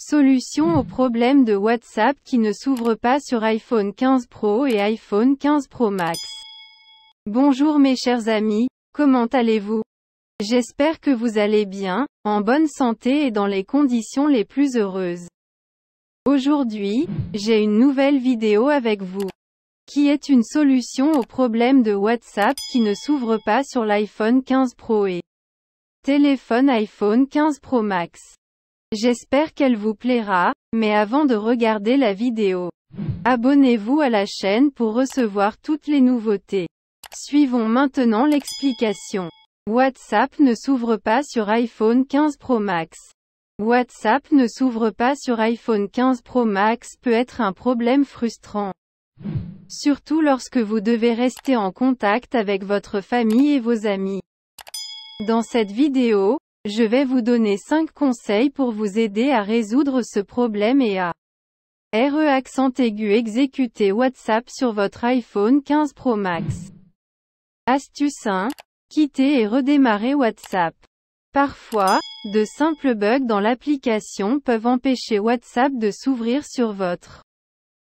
Solution au problème de WhatsApp qui ne s'ouvre pas sur iPhone 15 Pro et iPhone 15 Pro Max. Bonjour mes chers amis, comment allez-vous J'espère que vous allez bien, en bonne santé et dans les conditions les plus heureuses. Aujourd'hui, j'ai une nouvelle vidéo avec vous qui est une solution au problème de WhatsApp qui ne s'ouvre pas sur l'iPhone 15 Pro et téléphone iPhone 15 Pro Max. J'espère qu'elle vous plaira, mais avant de regarder la vidéo, abonnez-vous à la chaîne pour recevoir toutes les nouveautés. Suivons maintenant l'explication. WhatsApp ne s'ouvre pas sur iPhone 15 Pro Max. WhatsApp ne s'ouvre pas sur iPhone 15 Pro Max peut être un problème frustrant. Surtout lorsque vous devez rester en contact avec votre famille et vos amis. Dans cette vidéo, je vais vous donner 5 conseils pour vous aider à résoudre ce problème et à RE accent aigu exécuter WhatsApp sur votre iPhone 15 Pro Max. Astuce 1. Quitter et redémarrer WhatsApp. Parfois, de simples bugs dans l'application peuvent empêcher WhatsApp de s'ouvrir sur votre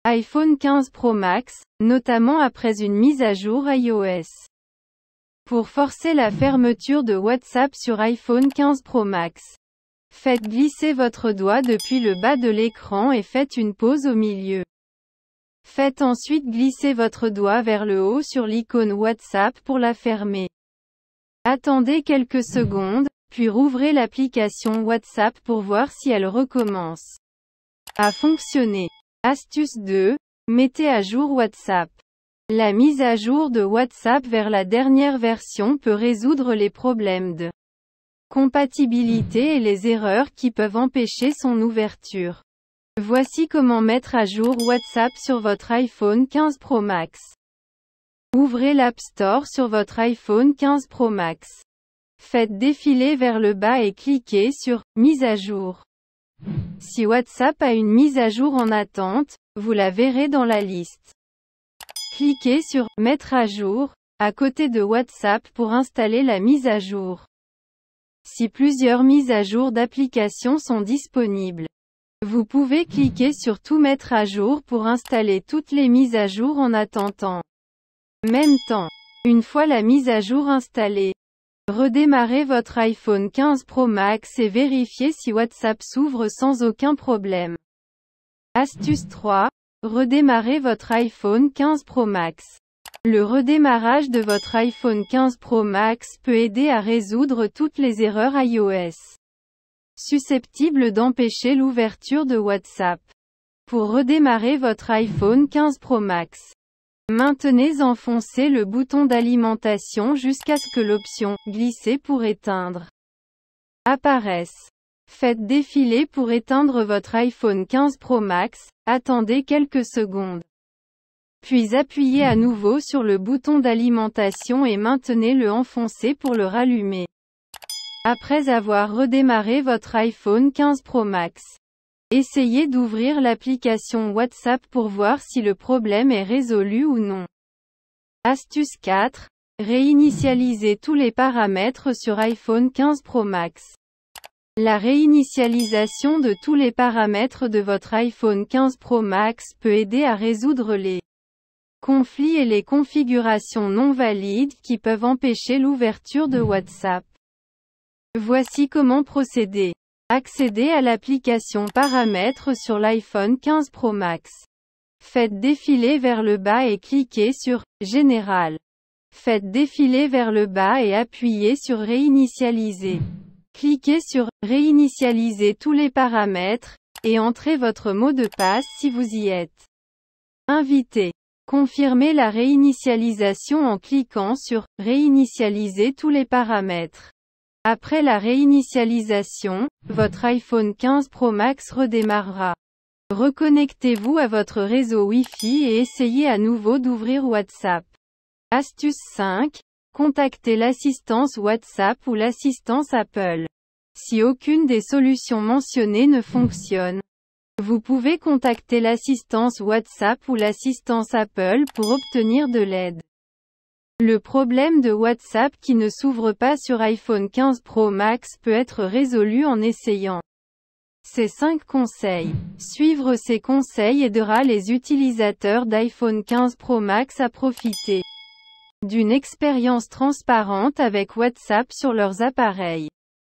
iPhone 15 Pro Max, notamment après une mise à jour iOS pour forcer la fermeture de WhatsApp sur iPhone 15 Pro Max. Faites glisser votre doigt depuis le bas de l'écran et faites une pause au milieu. Faites ensuite glisser votre doigt vers le haut sur l'icône WhatsApp pour la fermer. Attendez quelques secondes, puis rouvrez l'application WhatsApp pour voir si elle recommence à fonctionner. Astuce 2. Mettez à jour WhatsApp. La mise à jour de WhatsApp vers la dernière version peut résoudre les problèmes de compatibilité et les erreurs qui peuvent empêcher son ouverture. Voici comment mettre à jour WhatsApp sur votre iPhone 15 Pro Max. Ouvrez l'App Store sur votre iPhone 15 Pro Max. Faites défiler vers le bas et cliquez sur Mise à jour. Si WhatsApp a une mise à jour en attente, vous la verrez dans la liste. Cliquez sur « Mettre à jour » à côté de WhatsApp pour installer la mise à jour. Si plusieurs mises à jour d'applications sont disponibles, vous pouvez cliquer sur « Tout mettre à jour » pour installer toutes les mises à jour en attendant. Même temps. Une fois la mise à jour installée, redémarrez votre iPhone 15 Pro Max et vérifiez si WhatsApp s'ouvre sans aucun problème. Astuce 3. Redémarrer votre iPhone 15 Pro Max. Le redémarrage de votre iPhone 15 Pro Max peut aider à résoudre toutes les erreurs iOS susceptibles d'empêcher l'ouverture de WhatsApp. Pour redémarrer votre iPhone 15 Pro Max, maintenez enfoncé le bouton d'alimentation jusqu'à ce que l'option Glisser pour éteindre apparaisse. Faites défiler pour éteindre votre iPhone 15 Pro Max, attendez quelques secondes. Puis appuyez à nouveau sur le bouton d'alimentation et maintenez-le enfoncé pour le rallumer. Après avoir redémarré votre iPhone 15 Pro Max, essayez d'ouvrir l'application WhatsApp pour voir si le problème est résolu ou non. Astuce 4. Réinitialisez tous les paramètres sur iPhone 15 Pro Max. La réinitialisation de tous les paramètres de votre iPhone 15 Pro Max peut aider à résoudre les conflits et les configurations non valides qui peuvent empêcher l'ouverture de WhatsApp. Voici comment procéder. Accédez à l'application Paramètres sur l'iPhone 15 Pro Max. Faites défiler vers le bas et cliquez sur Général. Faites défiler vers le bas et appuyez sur Réinitialiser. Cliquez sur « Réinitialiser tous les paramètres » et entrez votre mot de passe si vous y êtes invité. Confirmez la réinitialisation en cliquant sur « Réinitialiser tous les paramètres ». Après la réinitialisation, votre iPhone 15 Pro Max redémarrera. Reconnectez-vous à votre réseau Wi-Fi et essayez à nouveau d'ouvrir WhatsApp. Astuce 5, Contactez l'assistance WhatsApp ou l'assistance Apple. Si aucune des solutions mentionnées ne fonctionne, vous pouvez contacter l'assistance WhatsApp ou l'assistance Apple pour obtenir de l'aide. Le problème de WhatsApp qui ne s'ouvre pas sur iPhone 15 Pro Max peut être résolu en essayant ces 5 conseils. Suivre ces conseils aidera les utilisateurs d'iPhone 15 Pro Max à profiter d'une expérience transparente avec WhatsApp sur leurs appareils.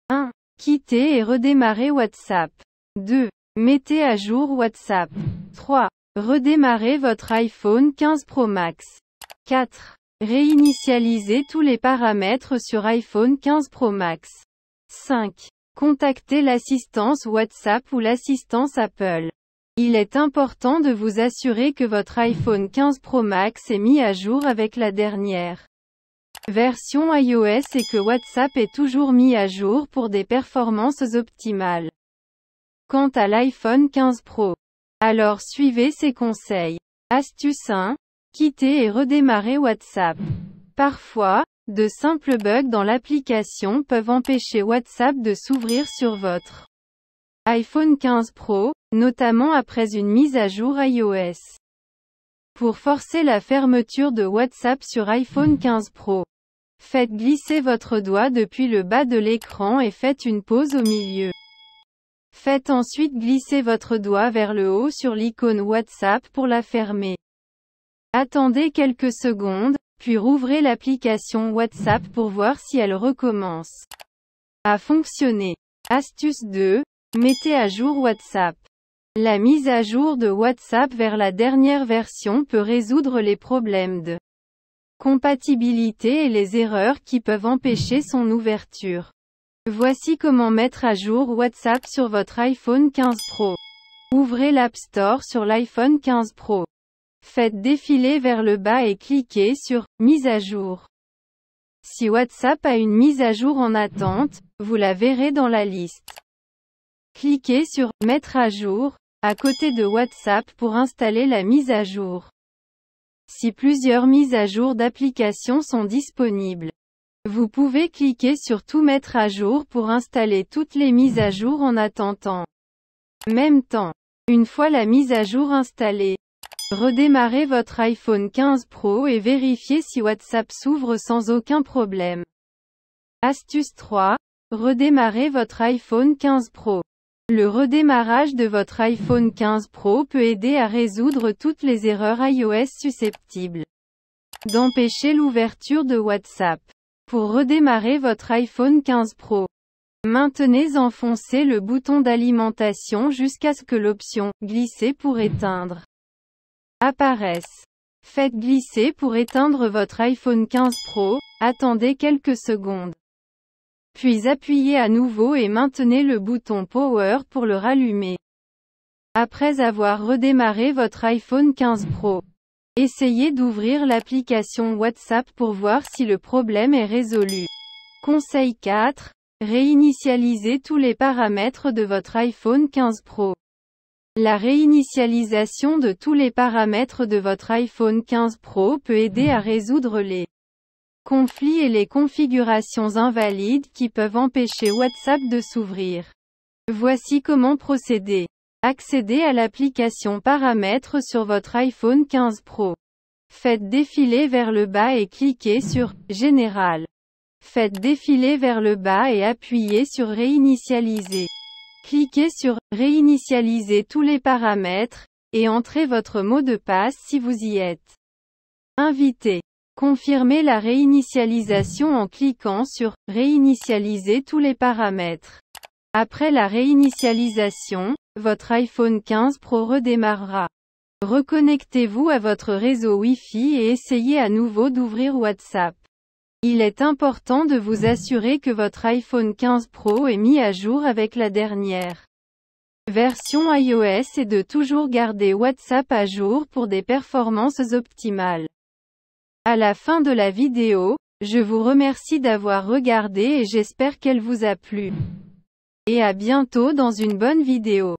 1. Quitter et redémarrer WhatsApp. 2. Mettez à jour WhatsApp. 3. Redémarrez votre iPhone 15 Pro Max. 4. Réinitialisez tous les paramètres sur iPhone 15 Pro Max. 5. Contactez l'assistance WhatsApp ou l'assistance Apple. Il est important de vous assurer que votre iPhone 15 Pro Max est mis à jour avec la dernière version iOS et que WhatsApp est toujours mis à jour pour des performances optimales. Quant à l'iPhone 15 Pro, alors suivez ces conseils. Astuce 1. Quitter et redémarrer WhatsApp. Parfois, de simples bugs dans l'application peuvent empêcher WhatsApp de s'ouvrir sur votre iPhone 15 Pro, notamment après une mise à jour iOS. Pour forcer la fermeture de WhatsApp sur iPhone 15 Pro. Faites glisser votre doigt depuis le bas de l'écran et faites une pause au milieu. Faites ensuite glisser votre doigt vers le haut sur l'icône WhatsApp pour la fermer. Attendez quelques secondes, puis rouvrez l'application WhatsApp pour voir si elle recommence à fonctionner. Astuce 2, Mettez à jour WhatsApp. La mise à jour de WhatsApp vers la dernière version peut résoudre les problèmes de compatibilité et les erreurs qui peuvent empêcher son ouverture. Voici comment mettre à jour WhatsApp sur votre iPhone 15 Pro. Ouvrez l'App Store sur l'iPhone 15 Pro. Faites défiler vers le bas et cliquez sur « Mise à jour ». Si WhatsApp a une mise à jour en attente, vous la verrez dans la liste. Cliquez sur « Mettre à jour » à côté de WhatsApp pour installer la mise à jour. Si plusieurs mises à jour d'applications sont disponibles, vous pouvez cliquer sur Tout mettre à jour pour installer toutes les mises à jour en attendant. Même temps. Une fois la mise à jour installée, redémarrez votre iPhone 15 Pro et vérifiez si WhatsApp s'ouvre sans aucun problème. Astuce 3. Redémarrez votre iPhone 15 Pro. Le redémarrage de votre iPhone 15 Pro peut aider à résoudre toutes les erreurs iOS susceptibles d'empêcher l'ouverture de WhatsApp. Pour redémarrer votre iPhone 15 Pro, maintenez enfoncé le bouton d'alimentation jusqu'à ce que l'option « Glisser pour éteindre » apparaisse. Faites glisser pour éteindre votre iPhone 15 Pro, attendez quelques secondes. Puis appuyez à nouveau et maintenez le bouton Power pour le rallumer. Après avoir redémarré votre iPhone 15 Pro, essayez d'ouvrir l'application WhatsApp pour voir si le problème est résolu. Conseil 4. Réinitialisez tous les paramètres de votre iPhone 15 Pro. La réinitialisation de tous les paramètres de votre iPhone 15 Pro peut aider à résoudre les conflits et les configurations invalides qui peuvent empêcher WhatsApp de s'ouvrir. Voici comment procéder. Accédez à l'application Paramètres sur votre iPhone 15 Pro. Faites défiler vers le bas et cliquez sur Général. Faites défiler vers le bas et appuyez sur Réinitialiser. Cliquez sur Réinitialiser tous les paramètres, et entrez votre mot de passe si vous y êtes. Invité. Confirmez la réinitialisation en cliquant sur « Réinitialiser tous les paramètres ». Après la réinitialisation, votre iPhone 15 Pro redémarrera. Reconnectez-vous à votre réseau Wi-Fi et essayez à nouveau d'ouvrir WhatsApp. Il est important de vous assurer que votre iPhone 15 Pro est mis à jour avec la dernière version iOS et de toujours garder WhatsApp à jour pour des performances optimales. À la fin de la vidéo, je vous remercie d'avoir regardé et j'espère qu'elle vous a plu. Et à bientôt dans une bonne vidéo.